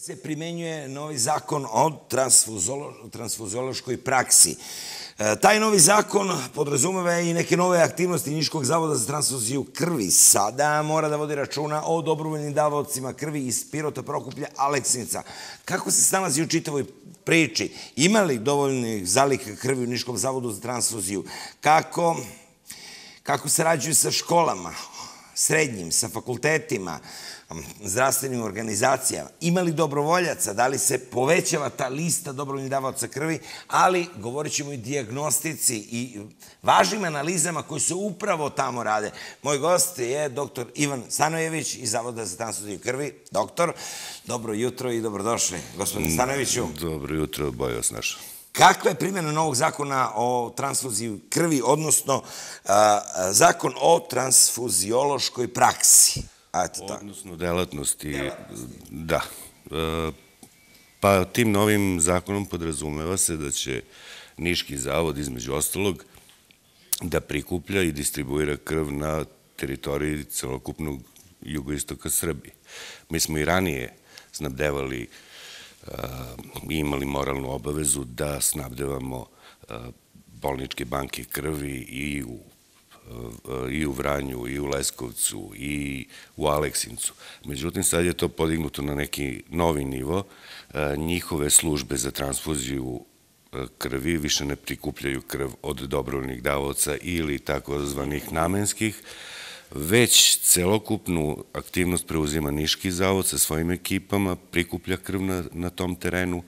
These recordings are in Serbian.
se primenjuje novi zakon o transfuzolo, transfuziološkoj praksi. E, taj novi zakon podrazumeva i neke nove aktivnosti Niškog zavoda za transfuziju krvi. Sada mora da vodi računa o dobrovoljnim davocima krvi iz Pirota Prokuplja Aleksinca. Kako se snalazi u čitavoj priči? Ima li dovoljnih zalika krvi u Niškom zavodu za transfuziju? Kako kako sarađuju sa školama, srednjim, sa fakultetima, zdravstvenim organizacijama, imali dobrovoljaca, da li se povećava ta lista dobrovoljnih davaca krvi, ali govorit ćemo i diagnostici i važnim analizama koji se upravo tamo rade. Moj gost je dr. Ivan Stanojević iz Zavoda za transfuziju krvi. Doktor, dobro jutro i dobrodošli, gospodin mm, Stanojeviću. Dobro jutro, boj vas našao. Kakva je primjena novog zakona o transfuziji krvi, odnosno zakon o transfuziološkoj praksi? odnosno delatnosti, da. E, pa tim novim zakonom podrazumeva se da će Niški zavod, između ostalog, da prikuplja i distribuira krv na teritoriji celokupnog jugoistoka Srbije. Mi smo i ranije snabdevali krv imali moralnu obavezu da snabdevamo e, bolničke banke krvi i u e, e, i u Vranju, i u Leskovcu, i u Aleksincu. Međutim, sad je to podignuto na neki novi nivo. Njihove službe za transfuziju krvi više ne prikupljaju krv od dobrovnih davoca ili takozvanih namenskih, već celokupnu aktivnost preuzima Niški zavod sa svojim ekipama, prikuplja krv na, na tom terenu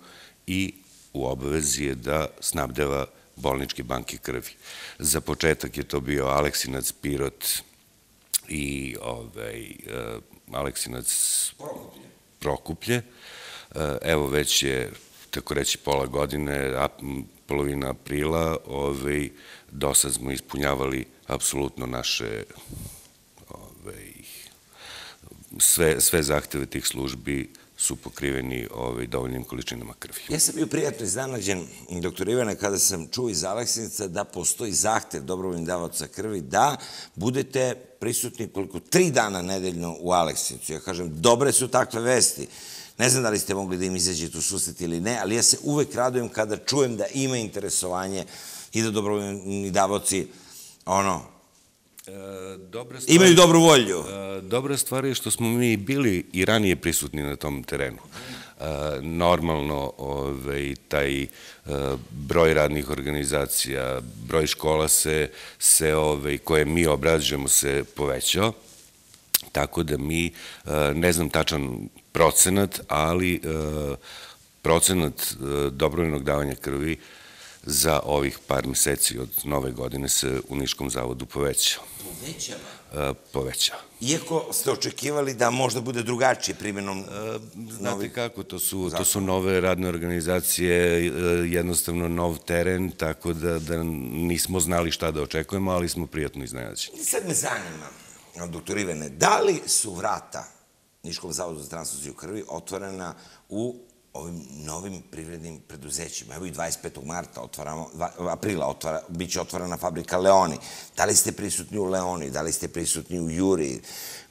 i u obavezi je da snabdeva bolničke banke krvi. Za početak je to bio Aleksinac Pirot i ovaj, uh, Aleksinac Prokuplje. Prokuplje. Uh, evo već je, tako reći, pola godine, ap, polovina aprila, ovaj, do sad smo ispunjavali apsolutno naše sve, sve zahteve tih službi su pokriveni ovaj, dovoljnim količinama krvi. Ja sam bio prijatno iznenađen, doktor Ivana, kada sam čuo iz Aleksinca da postoji zahtev dobrovoljnih davaca krvi da budete prisutni koliko tri dana nedeljno u Aleksincu. Ja kažem, dobre su takve vesti. Ne znam da li ste mogli da im izađete u susret ili ne, ali ja se uvek radujem kada čujem da ima interesovanje i da dobrovoljni davoci ono, E, dobra stvar, imaju dobru volju. E, dobra stvar je što smo mi bili i ranije prisutni na tom terenu. E, normalno, ovaj, taj broj radnih organizacija, broj škola se, se ovaj, koje mi obrađujemo se povećao, tako da mi, ne znam tačan procenat, ali procenat dobrovoljnog davanja krvi za ovih par meseci od nove godine se u Niškom zavodu povećao. Povećava? E, povećava. Iako ste očekivali da možda bude drugačije primjenom e, novih... Znate kako, to su, to su nove radne organizacije, e, jednostavno nov teren, tako da, da nismo znali šta da očekujemo, ali smo prijatno iznenađeni. Sad me zanima, doktor Ivene, da li su vrata Niškom zavodu za transfuziju krvi otvorena u ovim novim privrednim preduzećima. Evo i 25. marta, otvaramo, aprila, otvara, bit će otvorena fabrika Leoni. Da li ste prisutni u Leoni, da li ste prisutni u Juri,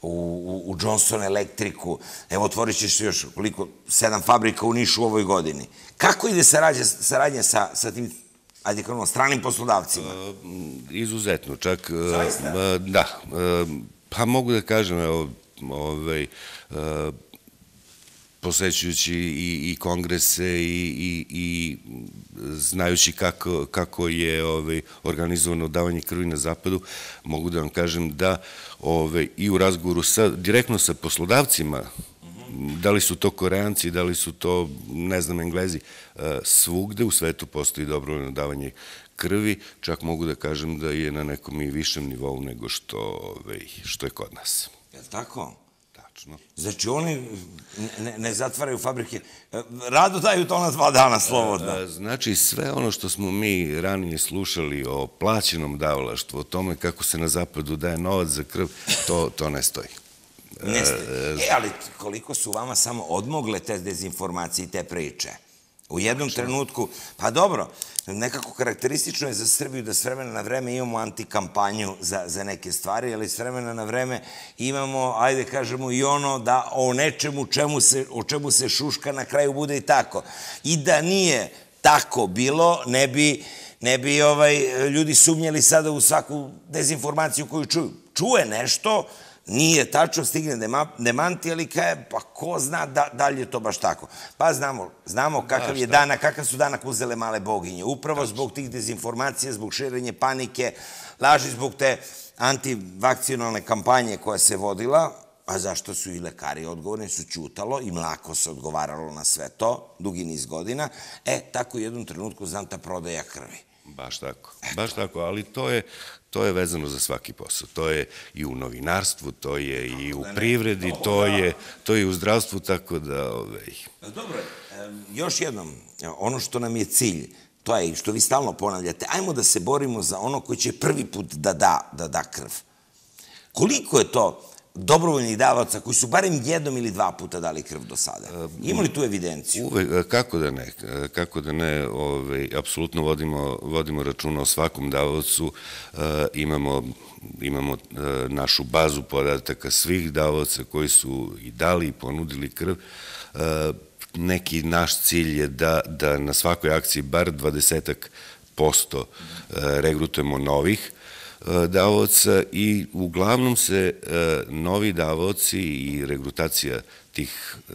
u, u, Johnson Electricu, evo otvorit ćeš se još koliko, sedam fabrika u Nišu u ovoj godini. Kako ide saradnja, sa, sa tim ajde stranim poslodavcima? E, izuzetno, čak... E, Zaista? E, da, pa mogu da kažem, evo, ovaj, posećujući i, i kongrese i, i, i znajući kako, kako je ovaj, organizovano davanje krvi na zapadu, mogu da vam kažem da ove, ovaj, i u razgovoru sa, direktno sa poslodavcima, da li su to koreanci, da li su to, ne znam, englezi, eh, svugde u svetu postoji dobrovoljno davanje krvi, čak mogu da kažem da je na nekom i višem nivou nego što, ovaj, što je kod nas. Je li tako? Tačno. Znači, oni ne, ne zatvaraju fabrike. Rado daju to na dva dana slobodno. znači, sve ono što smo mi ranije slušali o plaćenom davlaštvu, o tome kako se na zapadu daje novac za krv, to, to ne stoji. Ne e, stoji. E, e, ali koliko su vama samo odmogle te dezinformacije i te priče? U jednom znači, da. trenutku, pa dobro, nekako karakteristično je za Srbiju da s vremena na vreme imamo antikampanju za, za neke stvari, ali s vremena na vreme imamo, ajde kažemo, i ono da o nečemu čemu se, o čemu se šuška na kraju bude i tako. I da nije tako bilo, ne bi, ne bi ovaj, ljudi sumnjali sada u svaku dezinformaciju koju čuju. Čuje nešto, Nije tačno, stigne demanti, ali kaje, pa ko zna da, da li je to baš tako. Pa znamo, znamo pa kakav je dana, kakav su danak uzele male boginje. Upravo zbog tih dezinformacija, zbog širenje panike, laži zbog te antivakcinalne kampanje koja se vodila, a zašto su i lekari odgovorni, su ćutalo i mlako se odgovaralo na sve to, dugi niz godina, e, tako u jednom trenutku znam ta da prodaja krvi Baš tako, Eto. baš tako, ali to je, to je vezano za svaki posao. To je i u novinarstvu, to je i u da privredi, ne, to, da. je, to je u zdravstvu, tako da... Ovaj. E, dobro, e, još jednom, e, ono što nam je cilj, to je što vi stalno ponavljate, ajmo da se borimo za ono koji će prvi put da da, da da krv. Koliko je to dobrovoljnih davaca koji su barem jednom ili dva puta dali krv do sada. E, Ima li tu evidenciju? Uvek, e, kako da ne, e, kako da ne, ove, ovaj, apsolutno vodimo, vodimo računa o svakom davacu, e, imamo imamo e, našu bazu podataka svih davaca koji su i dali i ponudili krv. E, neki naš cilj je da, da na svakoj akciji bar 20% regrutujemo novih, davoca i uglavnom se e, novi davoci i regrutacija tih e,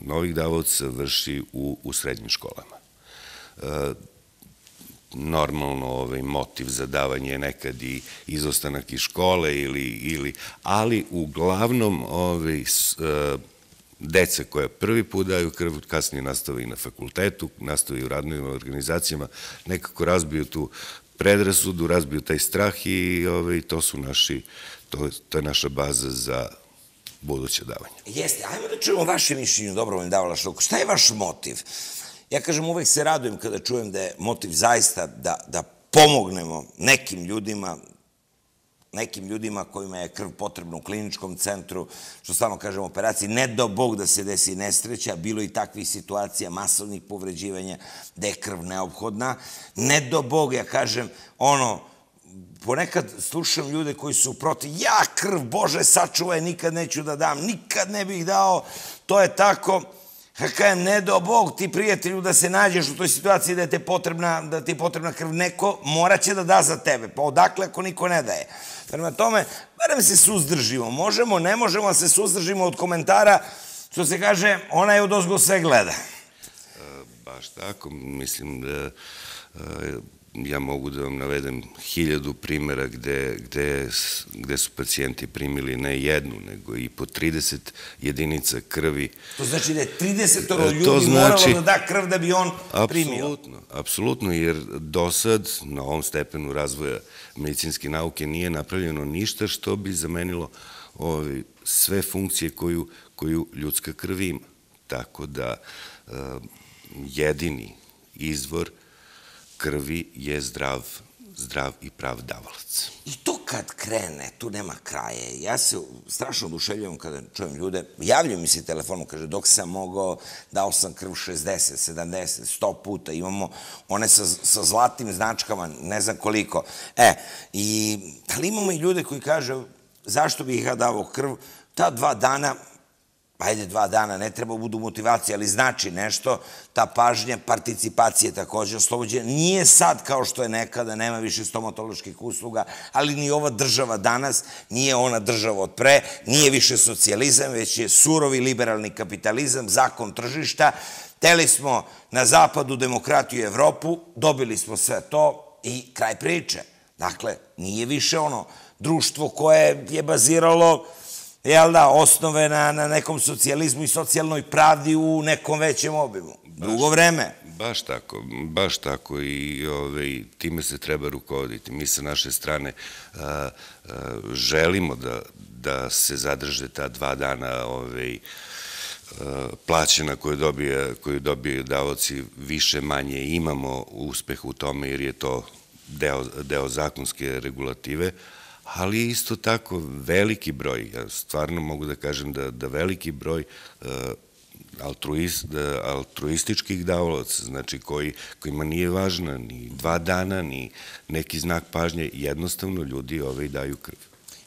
novih davoca vrši u, srednjim školama. E, normalno ovaj, motiv za davanje je nekad i izostanak iz škole, ili, ili, ali uglavnom ovaj, deca koja prvi put daju krv, kasnije nastave i na fakultetu, nastave i u radnim organizacijama, nekako razbiju tu predrasudu, razbiju taj strah i ove, ovaj, to su naši, to, to je naša baza za buduće davanje. Jeste, ajmo da čujemo vaše mišljenje dobrovoljno davala štoku. Šta je vaš motiv? Ja kažem, uvek se radujem kada čujem da je motiv zaista da, da pomognemo nekim ljudima nekim ljudima kojima je krv potrebna u kliničkom centru, što stvarno kažem operaciji, ne do bog da se desi nesreća, bilo i takvih situacija masovnih povređivanja da je krv neophodna. Ne do bog, ja kažem, ono, ponekad slušam ljude koji su protiv, ja krv, Bože, sačuvaj, nikad neću da dam, nikad ne bih dao, to je tako, Kažem, ne do Bog, ti prijatelju da se nađeš u toj situaciji da je te potrebna, da ti je potrebna krv, neko mora će da da za tebe. Pa odakle ako niko ne daje? Prema tome, barem se suzdržimo. Možemo, ne možemo, se suzdržimo od komentara, što se kaže, ona je od ozgo sve gleda. E, baš tako, mislim da e, e ja mogu da vam navedem hiljadu primera gde, gde, gde su pacijenti primili ne jednu, nego i po 30 jedinica krvi. To znači da je 30 e, ljudi znači, moralo da da krv da bi on primio? Apsolutno, apsolutno, jer do sad na ovom stepenu razvoja medicinske nauke nije napravljeno ništa što bi zamenilo ove, ovaj, sve funkcije koju, koju ljudska krv ima. Tako da eh, jedini izvor krvi je zdrav zdrav i prav davalac. I to kad krene, tu nema kraje. Ja se strašno oduševljam kada čujem ljude, javljaju mi se telefonom, kaže, dok sam mogao, dao sam krv 60, 70, 100 puta, imamo one sa, sa zlatim značkama, ne znam koliko. E, i, ali imamo i ljude koji kaže, zašto bih ja davao krv? Ta dva dana ajde dva dana, ne treba budu motivacije, ali znači nešto, ta pažnja, participacije takođe oslobođenje, Nije sad kao što je nekada, nema više stomatoloških usluga, ali ni ova država danas nije ona država od pre, nije više socijalizam, već je surovi liberalni kapitalizam, zakon tržišta. Teli smo na zapadu demokratiju i Evropu, dobili smo sve to i kraj priče. Dakle, nije više ono društvo koje je baziralo jel da, osnove na, na nekom socijalizmu i socijalnoj pravdi u nekom većem obimu. Drugo baš, vreme. Baš tako, baš tako i ove, ovaj, time se treba rukovoditi. Mi sa naše strane a, a, želimo da, da se zadrže ta dva dana ove, ovaj, plaćena koju dobije, koju dobije davoci više manje imamo uspeh u tome jer je to deo, deo zakonske regulative, ali isto tako veliki broj, ja stvarno mogu da kažem da, da veliki broj e, altruist, da, altruističkih davolaca, znači koji, kojima nije važna ni dva dana, ni neki znak pažnje, jednostavno ljudi ove ovaj daju krv.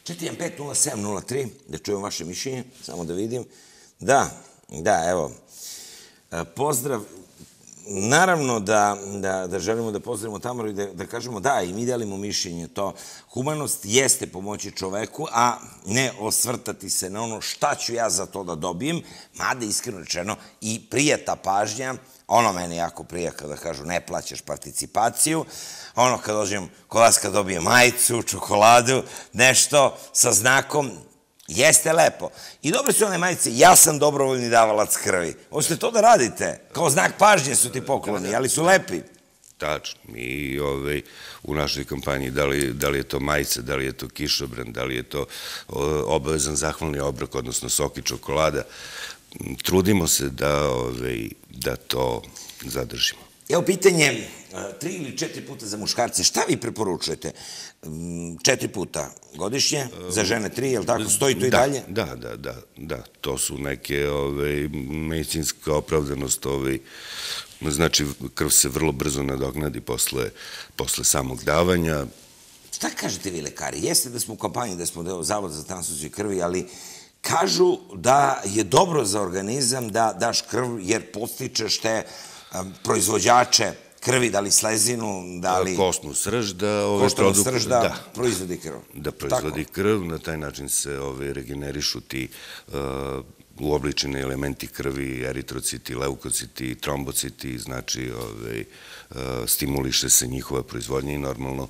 4.5.07.03, da čujem vaše mišljenje, samo da vidim. Da, da, evo, e, pozdrav Naravno da, da, da želimo da pozdravimo Tamaru i da, da kažemo da, i mi delimo mišljenje to. Humanost jeste pomoći čoveku, a ne osvrtati se na ono šta ću ja za to da dobijem, mada iskreno rečeno i prija ta pažnja, ono meni jako prija kada kažu ne plaćaš participaciju, ono kad dođem kod vas kad dobijem majicu, čokoladu, nešto sa znakom, Jeste lepo. I dobre su one majice, ja sam dobrovoljni davalac krvi. ste to da radite? Kao znak pažnje su ti pokloni, ali su lepi. Tačno. Mi ovaj, u našoj kampanji, da, da li, je to majica, da li je to kišobran, da li je to obavezan zahvalni obrok, odnosno sok i čokolada, trudimo se da, ovaj, da to zadržimo. Evo pitanje, e, tri ili četiri puta za muškarce, šta vi preporučujete? Mm, četiri puta godišnje, za žene tri, je li tako? Stoji to i da, dalje? Da, da, da, da. To su neke ove, medicinska opravdanost, znači krv se vrlo brzo nadognadi posle, posle samog davanja. Šta kažete vi lekari? Jeste da smo u kampanji, da smo deo Zavod za transfuziju krvi, ali kažu da je dobro za organizam da daš krv jer postičeš te proizvođače krvi, da li slezinu, da li... E, kostnu srž, da... Ove Koštanu srž, da, da, proizvodi krv. Da proizvodi krv, na taj način se ove, regenerišu ti e, uobličene elementi krvi, eritrociti, leukociti, trombociti, znači ove, e, stimuliše se njihova proizvodnja i normalno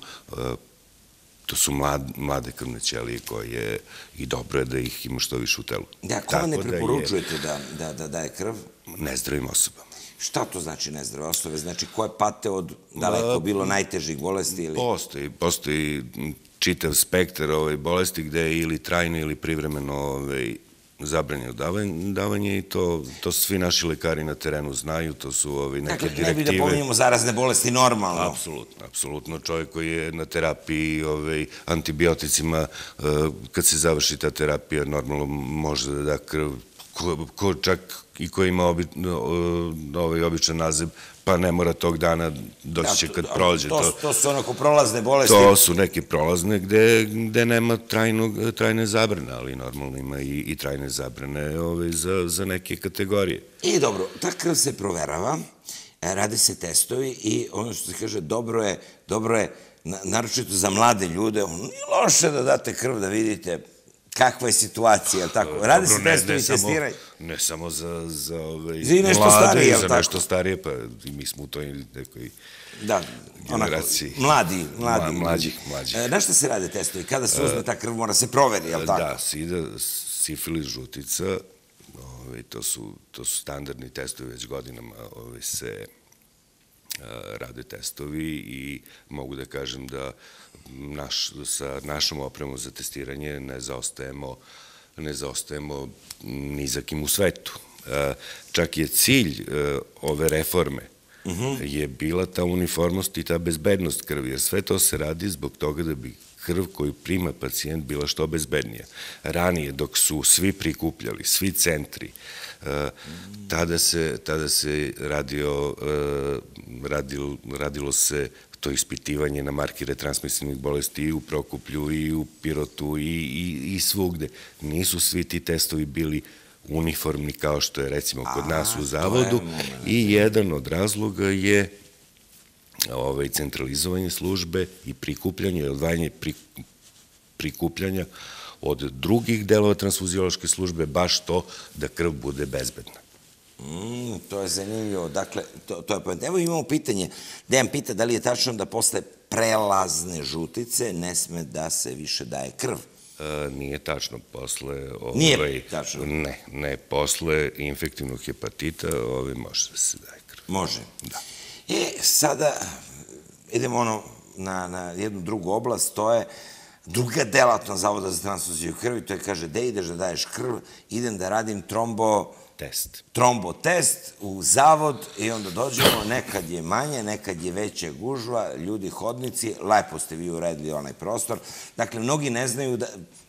to su mlade krvne ćelije koje i dobro je da ih ima što više u telu. Da, kome ne da preporučujete da, je, da, da daje krv? Nezdravim osobama. Šta to znači nezdrave osnove? Znači, ko je pate od daleko da, da. bilo najtežih bolesti? Ili... Postoji, postoji čitav spektar ovaj, bolesti gde je ili trajno ili privremeno ovaj, zabranjeno davanje, davanje i to, to svi naši lekari na terenu znaju, to su ovi ovaj, neke dakle, direktive. Dakle, ne bi da pominjamo zarazne bolesti normalno. Apsolutno, apsolutno. Čovjek koji je na terapiji ovaj, antibioticima, eh, kad se završi ta terapija, normalno može da da krv, ko, ko čak i ko ima obi, ovaj običan naziv, pa ne mora tog dana doći da da, će kad da, prođe. To, to su onako prolazne bolesti. To su neke prolazne gde, gde nema trajnog, trajne zabrane, ali normalno ima i, i trajne zabrane ove, ovaj, za, za neke kategorije. I dobro, ta krv se proverava, e, rade se testovi i ono što se kaže, dobro je, dobro je, naročito za mlade ljude, nije loše da date krv da vidite kakva je situacija, tako. E, Radi se i testiraj. Ne samo za, za, ove, ovaj, za nešto mlade, starije, za tako? nešto starije, pa i mi smo u toj nekoj da, generaciji. Onako, mladi, mladi. Mla, mlađih, mlađih. E, na šta se rade testovi? Kada se e, uzme ta krv, mora se proveri, jel e, tako? Da, sida, sifilis, žutica, ove, ovaj, to, su, to su standardni testovi već godinama ove, ovaj, se E, rade testovi i mogu da kažem da naš, sa našom opremom za testiranje ne zaostajemo ne zaostajemo ni za kim u svetu. E, čak je cilj e, ove reforme uh mhm. -huh. je bila ta uniformnost i ta bezbednost krvi, jer sve to se radi zbog toga da bi krv koju prima pacijent bila što bezbednija. Ranije, dok su svi prikupljali, svi centri, e, tada se, se radio, e, radilo, se to ispitivanje na markire transmisivnih bolesti i u Prokuplju i u Pirotu i, i svugde. Nisu svi ti testovi bili uniformni kao što je recimo kod nas u zavodu i jedan od razloga je ovaj, centralizovanje službe i prikupljanje i odvajanje pri, prikupljanja od drugih delova transfuziološke službe, baš to da krv bude bezbedna. Mm, to je zanimljivo. Dakle, to, to je pojent. Evo imamo pitanje. Dejan pita da li je tačno da posle prelazne žutice ne sme da se više daje krv. E, nije tačno posle... Ovaj, nije tačno? Ne, ne. Posle infektivnog hepatita ovaj, može da se daje krv. Može. Da. E, sada idemo ono na, na jednu drugu oblast, to je druga delatnost Zavoda za transfuziju krvi, to je kaže, de ideš da daješ krv, idem da radim trombo... Test. Trombo test u zavod i onda dođemo, nekad je manje, nekad je veća gužva, ljudi hodnici, lepo ste vi uredili onaj prostor. Dakle, mnogi ne znaju da,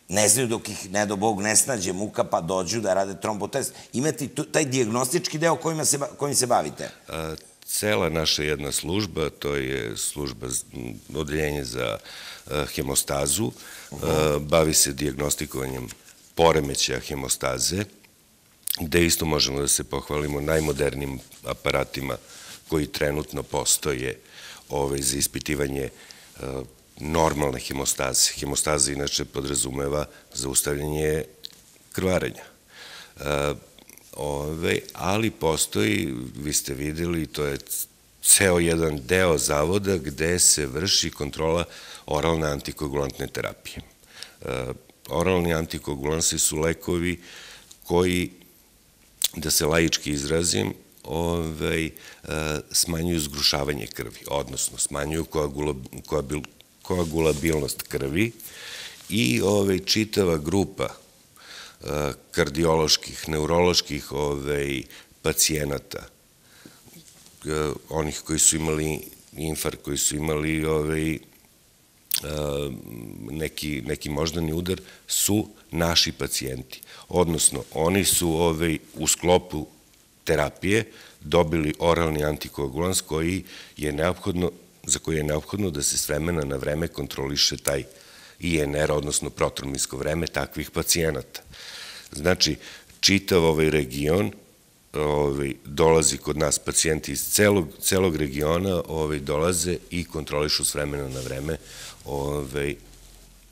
ne znaju dok ih, ne do Bog, ne snađe muka, pa dođu da rade trombotest. Imate taj diagnostički deo kojima se, kojim se bavite? E, cela naša jedna služba, to je služba odeljenje za e, hemostazu, e, bavi se diagnostikovanjem poremećaja hemostaze, gde isto možemo da se pohvalimo najmodernim aparatima koji trenutno postoje za ispitivanje e, normalne hemostaze. Hemostaza inače podrazumeva zaustavljanje krvarenja. Ove, ali postoji, vi ste videli, to je ceo jedan deo zavoda gde se vrši kontrola oralne antikoagulantne terapije. E, oralni antikoagulansi su lekovi koji, da se laički izrazim, e, smanjuju zgrušavanje krvi, odnosno smanjuju koagulabilnost krvi i čitava grupa kardioloških, neuroloških ovaj, pacijenata, onih koji su imali infar, koji su imali ovaj, neki, neki moždani udar, su naši pacijenti. Odnosno, oni su ovaj, u sklopu terapije dobili oralni antikoagulans koji je neophodno, za koji je neophodno da se s vremena na vreme kontroliše taj pacijent INR, odnosno protrominsko vreme takvih pacijenata. Znači, čitav ovaj region ovaj, dolazi kod nas pacijenti iz celog, celog regiona, ovaj, dolaze i kontrolišu s vremena na vreme ovaj,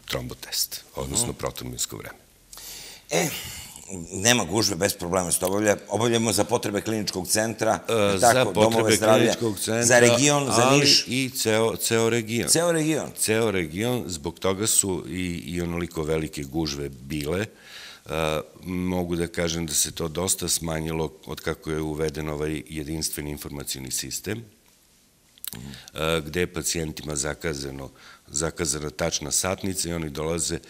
trombotest, odnosno mm. protrominsko vreme. E, nema gužve, bez problema se to obavlja. Obavljamo za potrebe kliničkog centra, e, za potrebe kliničkog centra, za region, za Niš. i ceo, ceo region. Ceo region. Ceo region, zbog toga su i, i onoliko velike gužve bile. E, mogu da kažem da se to dosta smanjilo od kako je uveden ovaj jedinstveni informacijni sistem, e, gde je pacijentima zakazano, zakazana tačna satnica i oni dolaze uh,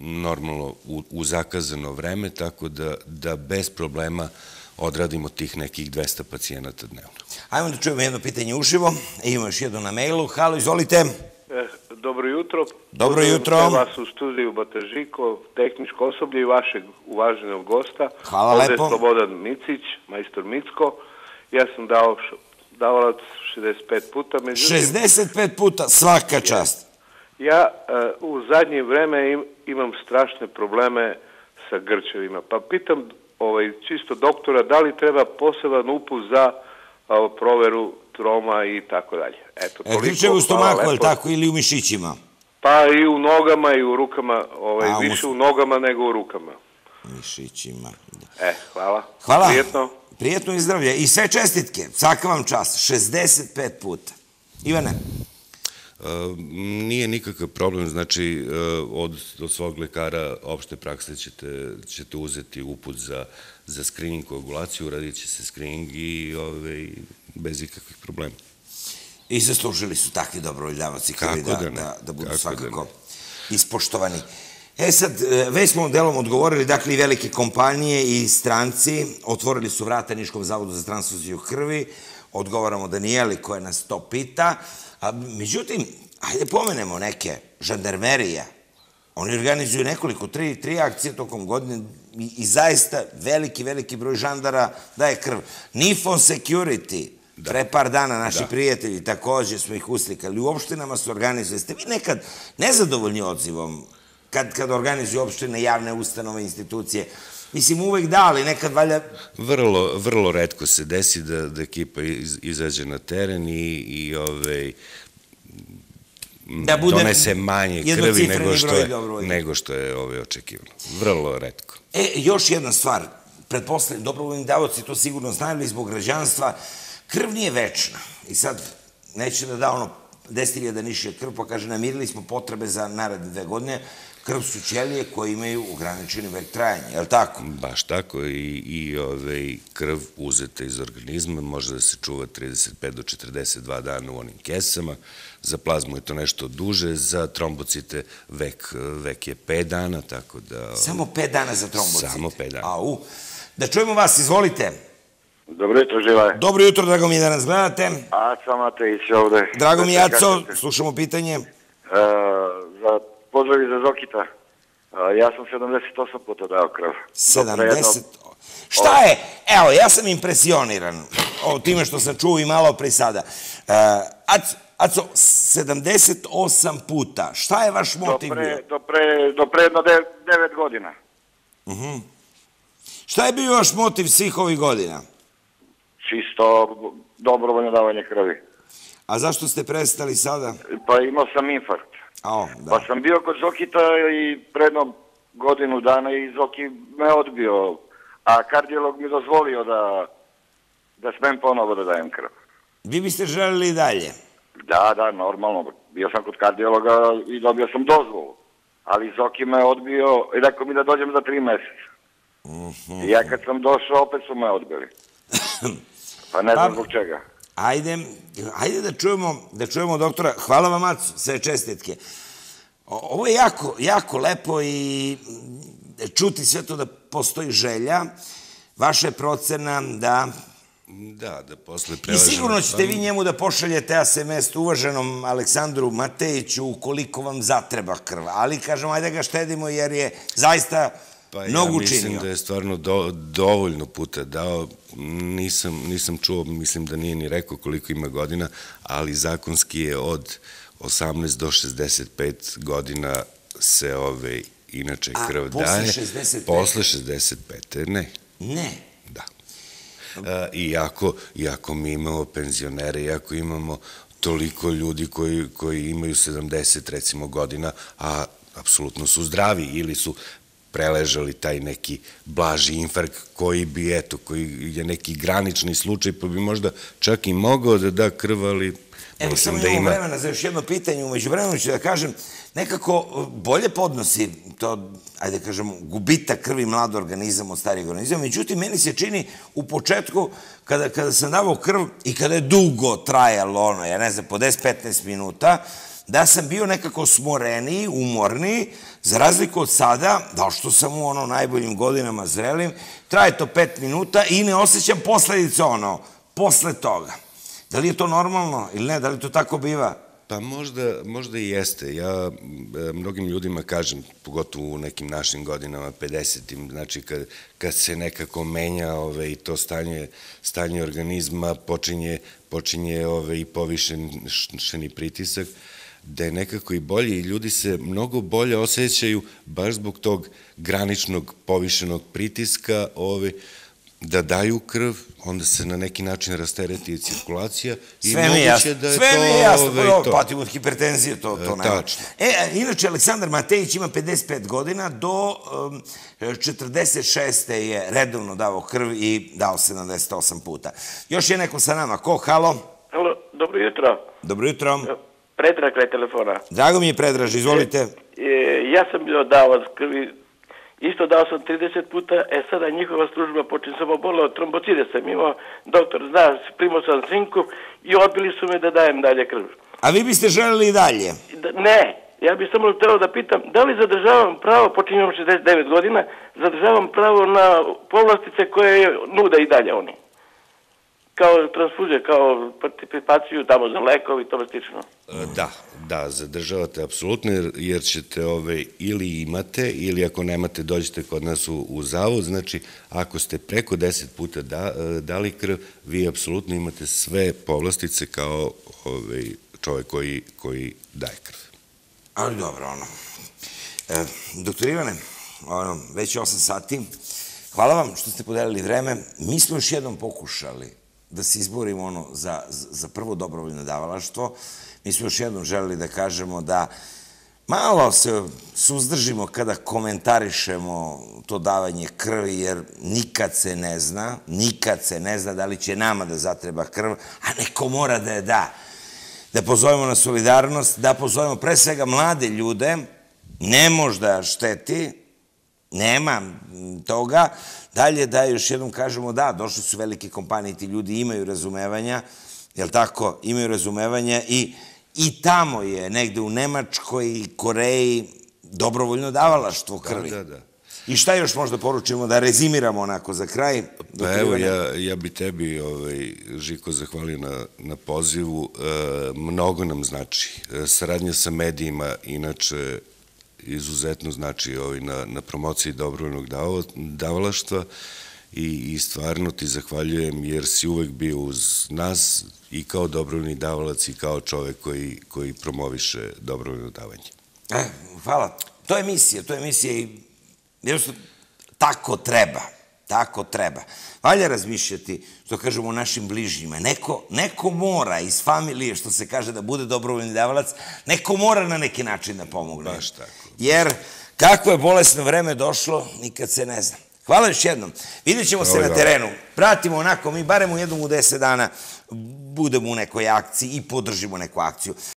normalno u, u zakazano vreme, tako da, da bez problema odradimo tih nekih 200 pacijenata dnevno. Ajmo da čujemo jedno pitanje uživo. Imamo još jedno na mailu. Halo, izvolite. E, dobro jutro. Dobro jutro. Pozdravim vas u studiju Batežiko, tehničko osoblje i vašeg uvaženog gosta. Hvala lepo. je Slobodan Micić, majstor Micko. Ja sam dao davalac 65 puta. Međutim, 65 puta, svaka čast. Ja uh, u zadnje vreme im, imam strašne probleme sa grčevima, pa pitam ovaj, čisto doktora da li treba poseban uput za proveru troma i tako dalje. Eto, e, toliko, e, grčevi u stomaku, ali tako, ili u mišićima? Pa i u nogama i u rukama, ovaj, a, više u nogama nego u rukama. Mišićima. Da. E, hvala. Hvala. Prijetno. Prijetno i zdravlje. I sve čestitke. Svaka vam čast. 65 puta. Ivane. Nije nikakav problem, znači eh, od, od svog lekara opšte prakse ćete, ćete uzeti uput za, za screening koagulaciju, radit će se screening i ove, bez ikakvih problema. I zaslužili su takvi dobrovoljavaci koji da, da, da, da budu Kako da svakako da ispoštovani. E sad, eh, već smo delom odgovorili, dakle, i velike kompanije i stranci otvorili su vrata Niškom zavodu za transfuziju krvi. Odgovaramo Danijeli koja nas to pita. A, pa, međutim, hajde pomenemo neke, žandarmerija, Oni organizuju nekoliko, tri, tri akcije tokom godine i, i zaista veliki, veliki broj žandara daje krv. Nifon Security, da. pre par dana naši da. prijatelji takođe smo ih uslikali, u opštinama su organizuje. Ste vi nekad nezadovoljni odzivom kad, kad organizuju opštine, javne ustanove, institucije? Mislim, uvek da, ali nekad valja... Vrlo, vrlo redko se desi da, da ekipa iz, izađe na teren i, i ovaj, da bude donese manje krvi nego što, je, nego što je ove, ovaj očekivano. Vrlo redko. E, još jedna stvar, pretpostavljam, dobrovoljni davoci to sigurno znaju, zbog građanstva, krv nije večna. I sad, neće da da ono da niše krv, pa kaže, namirili smo potrebe za naredne dve godine, krv su ćelije koje imaju ograničeni vek trajanja, je li tako? Baš tako i, i ovaj, krv uzeta iz organizma može da se čuva 35 do 42 dana u onim kesama, za plazmu je to nešto duže, za trombocite vek, vek je 5 dana, tako da... Samo 5 dana za trombocite? Samo 5 dana. Au. Da čujemo vas, izvolite. Dobro jutro, Živaje. Dobro jutro, drago mi je da nas gledate. Aco, Matejić ovde. Drago mi je, Aco, slušamo pitanje. E, za, za Zokita. E, ja sam 78 puta dao krv. 70? Šta je? Evo, ja sam impresioniran o time što sam čuo i malo pre sada. E, Aco, Aco, 78 puta. Šta je vaš motiv do pre, Do do jedno 9 godina. Mhm. Šta je bio vaš motiv svih ovih godina? čisto dobrovoljno davanje krvi. A zašto ste prestali sada? Pa imao sam infarkt. A, da. Pa sam bio kod Zokita i predno godinu dana i Zoki me odbio, a kardiolog mi dozvolio da, da smem ponovo da dajem krv. Vi biste želeli i dalje? Da, da, normalno. Bio sam kod kardiologa i dobio sam dozvolu. Ali Zoki me odbio i rekao mi da dođem za tri meseca. Mm I ja kad sam došao, opet su me odbili. Pa ne znam zbog čega. Ajde, ajde da čujemo, da čujemo doktora. Hvala vam, Acu, sve čestitke. Ovo je jako, jako lepo i e, čuti sve to da postoji želja. Vaša je procena da... Da, da posle prelažemo... I sigurno ćete vi pa- njemu da pošaljete SMS uvaženom Aleksandru Matejiću ukoliko vam zatreba krva. Ali, kažem, ajde ga štedimo jer je zaista Pa mnogo ja mislim učinio. da je stvarno do, dovoljno puta dao, nisam, nisam čuo, mislim da nije ni rekao koliko ima godina, ali zakonski je od 18 do 65 godina se ove inače A, krv posle daje. 65. Posle 65. ne. Ne. Da. E, iako, iako mi imamo penzionere, iako imamo toliko ljudi koji, koji imaju 70 recimo godina, a apsolutno su zdravi ili su preležali taj neki blaži infark koji bi, eto, koji je neki granični slučaj, pa bi možda čak i mogao da da krv, ali Evo, samo da ima... vremena za još jedno pitanje, umeđu vremenu ću da kažem, nekako e, bolje podnosi to, ajde da kažem, gubitak krvi mlad organizam od starijeg organizama. Međutim, meni se čini u početku, kada, kada sam davao krv i kada je dugo trajalo, ono, ja ne znam, po 10-15 minuta, da sam bio nekako smoreniji, umorniji, Za razliku od sada, da što sam u ono najboljim godinama zrelim, traje to pet minuta i ne osjećam posledice ono, posle toga. Da li je to normalno ili ne? Da li to tako biva? Pa možda, možda i jeste. Ja e, mnogim ljudima kažem, pogotovo u nekim našim godinama, 50-im, znači kad, kad se nekako menja ove, i to stanje, stanje organizma, počinje, počinje ove, i šeni pritisak, da je nekako i bolje i ljudi se mnogo bolje osjećaju baš zbog tog graničnog povišenog pritiska, ove, da daju krv, onda se na neki način rastereti cirkulacija i sve moguće jasno, da je sve to... Sve mi je jasno, ove, prvo, patim od hipertenzije, to, to e, Tačno. E, inače, Aleksandar Matejić ima 55 godina, do um, 46. je redovno dao krv i dao 78 puta. Još je neko sa nama, ko? Halo? Halo, dobro jutro. Dobro jutro. Dobro jutro. Predrag je telefona. Drago mi je Predrag, izvolite. E, e, ja sam bio vas krvi, isto dao sam 30 puta, e sada njihova služba, počin samo bolo, trombocide sam imao, doktor zna, primao sam zinku i odbili su me da dajem dalje krv. A vi biste želeli i dalje? Da, ne, ja bih samo hteo da pitam, da li zadržavam pravo, počinjem 69 godina, zadržavam pravo na povlastice koje nuda i dalje oni? kao transfuzije, kao participaciju tamo za lekovi i tome slično. E, da, da, zadržavate apsolutno, jer ćete ove ili imate, ili ako nemate, dođete kod nas u, u zavod. Znači, ako ste preko 10 puta da, e, dali krv, vi apsolutno imate sve povlastice kao ove, čovek koji, koji daje krv. Ali dobro, ono. E, doktor Ivane, ono, već 8 sati, Hvala vam što ste podelili vreme. Mi smo još jednom pokušali da se izborimo ono, za, za prvo dobrovoljno davalaštvo. Mi smo još jednom želeli da kažemo da malo se suzdržimo kada komentarišemo to davanje krvi, jer nikad se ne zna, nikad se ne zna da li će nama da zatreba krv, a neko mora da je da. Da pozovemo na solidarnost, da pozovemo pre svega mlade ljude, ne možda šteti, Nema toga. Dalje da još jednom kažemo da, došli su velike kompanije, ti ljudi imaju razumevanja, jel tako, imaju razumevanja i, i tamo je negde u Nemačkoj i Koreji dobrovoljno davalaštvo da, krvi. Da, da, da. I šta još možda poručimo da rezimiramo onako za kraj? Pa evo, ja, ja bi tebi, ovaj, Žiko, zahvalio na, na pozivu. E, mnogo nam znači. E, saradnja sa medijima, inače, izuzetno znači ovaj, na, na promociji dobrovoljnog davalaštva i, i stvarno ti zahvaljujem jer si uvek bio uz nas i kao dobrovoljni davalac i kao čovek koji, koji promoviše dobrovoljno davanje. Eh, hvala. To je misija, to je misija i jednostavno tako treba. Tako treba. Valja razmišljati, što kažemo, o našim bližnjima. Neko, neko mora iz familije, što se kaže, da bude dobrovoljni davalac, neko mora na neki način da pomogne. Baš tako. Jer kako je bolesno vreme došlo, nikad se ne zna. Hvala još jednom. Vidjet ćemo se na terenu. Pratimo onako, mi barem u jednom u deset dana budemo u nekoj akciji i podržimo neku akciju.